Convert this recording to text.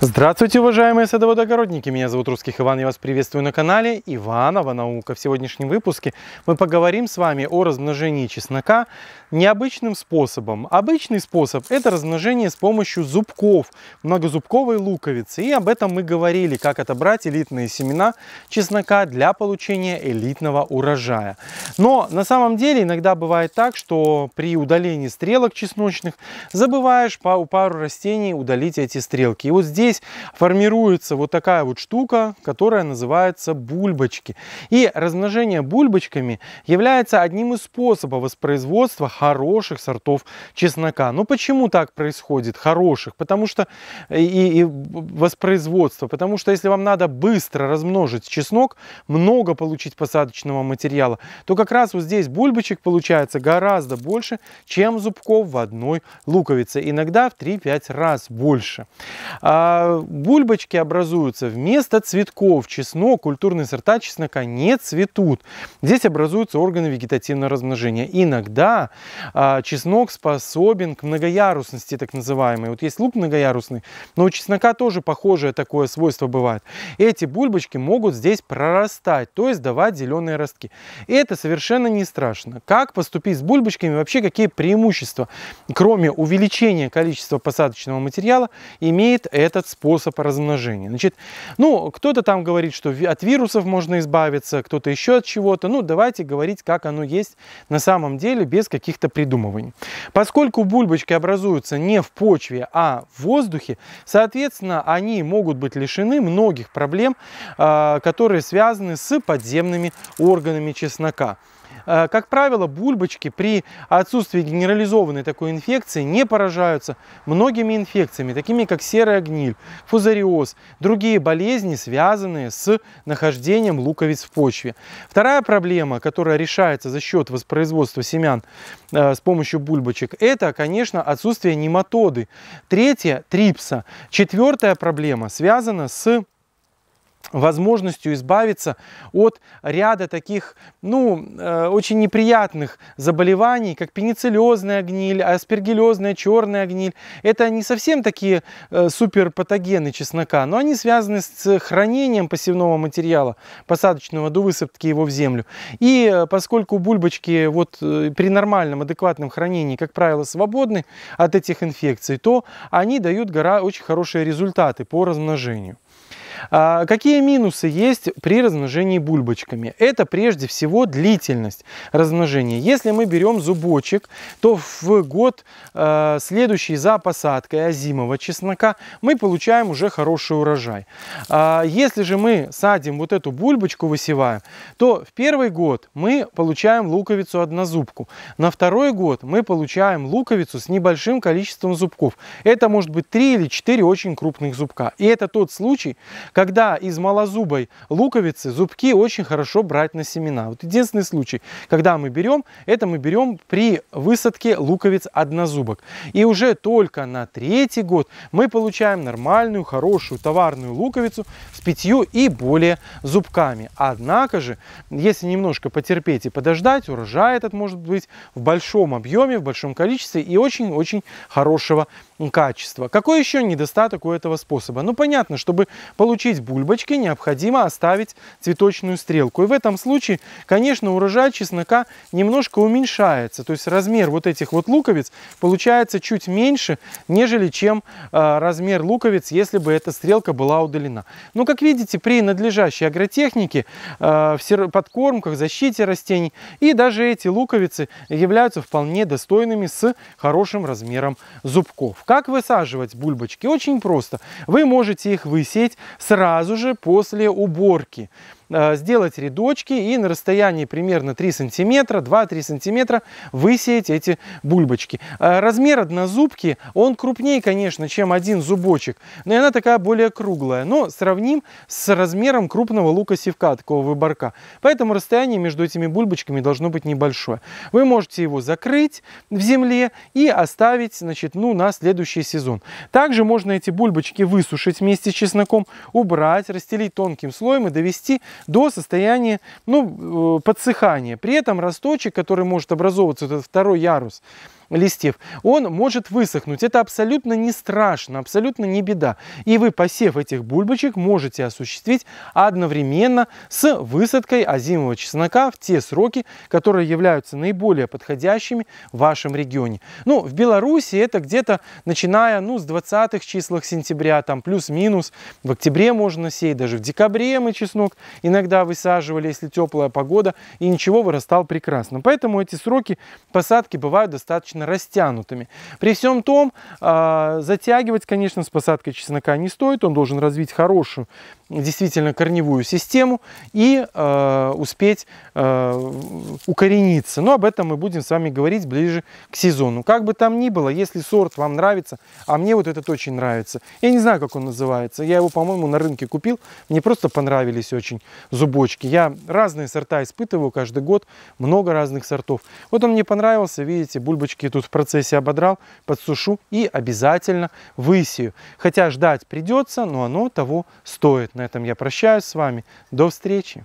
Здравствуйте, уважаемые садоводогородники! Меня зовут Русских Иван, я вас приветствую на канале Иванова Наука. В сегодняшнем выпуске мы поговорим с вами о размножении чеснока необычным способом. Обычный способ – это размножение с помощью зубков, многозубковой луковицы. И об этом мы говорили, как отобрать элитные семена чеснока для получения элитного урожая. Но на самом деле иногда бывает так, что при удалении стрелок чесночных забываешь по пару растений удалить эти стрелки. И вот здесь здесь формируется вот такая вот штука, которая называется бульбочки. И размножение бульбочками является одним из способов воспроизводства хороших сортов чеснока. Но ну, почему так происходит? Хороших. Потому что и, и воспроизводство. Потому что если вам надо быстро размножить чеснок, много получить посадочного материала, то как раз вот здесь бульбочек получается гораздо больше, чем зубков в одной луковице. Иногда в 3-5 раз больше. А, бульбочки образуются вместо цветков. Чеснок, культурные сорта чеснока не цветут. Здесь образуются органы вегетативного размножения. Иногда а, чеснок способен к многоярусности, так называемой. Вот есть лук многоярусный, но у чеснока тоже похожее такое свойство бывает. Эти бульбочки могут здесь прорастать, то есть давать зеленые ростки. И это совершенно не страшно. Как поступить с бульбочками? Вообще какие преимущества, кроме увеличения количества посадочного материала, имеет этот способ размножения. Значит, ну, кто-то там говорит, что от вирусов можно избавиться, кто-то еще от чего-то. Ну, давайте говорить, как оно есть на самом деле, без каких-то придумываний. Поскольку бульбочки образуются не в почве, а в воздухе, соответственно, они могут быть лишены многих проблем, а, которые связаны с подземными органами чеснока. А, как правило, бульбочки при отсутствии генерализованной такой инфекции не поражаются многими инфекциями, такими как серая гниль, фузариоз, другие болезни, связанные с нахождением луковиц в почве. Вторая проблема, которая решается за счет воспроизводства семян э, с помощью бульбочек, это, конечно, отсутствие нематоды. Третья – трипса. Четвертая проблема связана с возможностью избавиться от ряда таких, ну, э, очень неприятных заболеваний, как пенициллезная гниль, аспергиллезная черная гниль. Это не совсем такие э, суперпатогены чеснока, но они связаны с хранением посевного материала посадочного до высадки его в землю. И э, поскольку бульбочки вот э, при нормальном, адекватном хранении, как правило, свободны от этих инфекций, то они дают гора очень хорошие результаты по размножению. А, какие минусы есть при размножении бульбочками? Это прежде всего длительность размножения. Если мы берем зубочек, то в год а, следующий за посадкой озимого чеснока мы получаем уже хороший урожай. А, если же мы садим вот эту бульбочку, высеваем, то в первый год мы получаем луковицу-однозубку. На второй год мы получаем луковицу с небольшим количеством зубков. Это может быть 3 или 4 очень крупных зубка. И это тот случай, когда из малозубой луковицы зубки очень хорошо брать на семена. Вот единственный случай, когда мы берем, это мы берем при высадке луковиц однозубок. И уже только на третий год мы получаем нормальную, хорошую товарную луковицу с пятью и более зубками. Однако же, если немножко потерпеть и подождать, урожай этот может быть в большом объеме, в большом количестве и очень-очень хорошего качества. Какой еще недостаток у этого способа? Ну, понятно, чтобы получить получить бульбочки, необходимо оставить цветочную стрелку. И в этом случае, конечно, урожай чеснока немножко уменьшается. То есть размер вот этих вот луковиц получается чуть меньше, нежели чем э, размер луковиц, если бы эта стрелка была удалена. Но, как видите, при надлежащей агротехнике, э, в подкормках, защите растений и даже эти луковицы являются вполне достойными с хорошим размером зубков. Как высаживать бульбочки? Очень просто. Вы можете их высеять сразу же после уборки. Э, сделать рядочки и на расстоянии примерно 3 сантиметра, 2-3 сантиметра высеять эти бульбочки. Э, размер однозубки, он крупнее, конечно, чем один зубочек, но она такая более круглая, но сравним с размером крупного лука-севка, такого выборка. Поэтому расстояние между этими бульбочками должно быть небольшое. Вы можете его закрыть в земле и оставить значит, ну, на следующий сезон. Также можно эти бульбочки высушить вместе с чесноком, убрать, расстелить тонким слоем и довести до состояния ну, э, подсыхания. При этом росточек, который может образовываться, этот второй ярус, листьев, он может высохнуть. Это абсолютно не страшно, абсолютно не беда. И вы, посев этих бульбочек, можете осуществить одновременно с высадкой озимого чеснока в те сроки, которые являются наиболее подходящими в вашем регионе. Ну, в Беларуси это где-то начиная ну, с 20-х числах сентября, там плюс-минус, в октябре можно сеять, даже в декабре мы чеснок иногда высаживали, если теплая погода, и ничего вырастал прекрасно. Поэтому эти сроки посадки бывают достаточно достаточно растянутыми. При всем том, а, затягивать, конечно, с посадкой чеснока не стоит. Он должен развить хорошую, действительно, корневую систему и а, успеть а, укорениться. Но об этом мы будем с вами говорить ближе к сезону. Как бы там ни было, если сорт вам нравится, а мне вот этот очень нравится. Я не знаю, как он называется. Я его, по-моему, на рынке купил. Мне просто понравились очень зубочки. Я разные сорта испытываю каждый год, много разных сортов. Вот он мне понравился, видите, бульбочки листики тут в процессе ободрал, подсушу и обязательно высею. Хотя ждать придется, но оно того стоит. На этом я прощаюсь с вами. До встречи!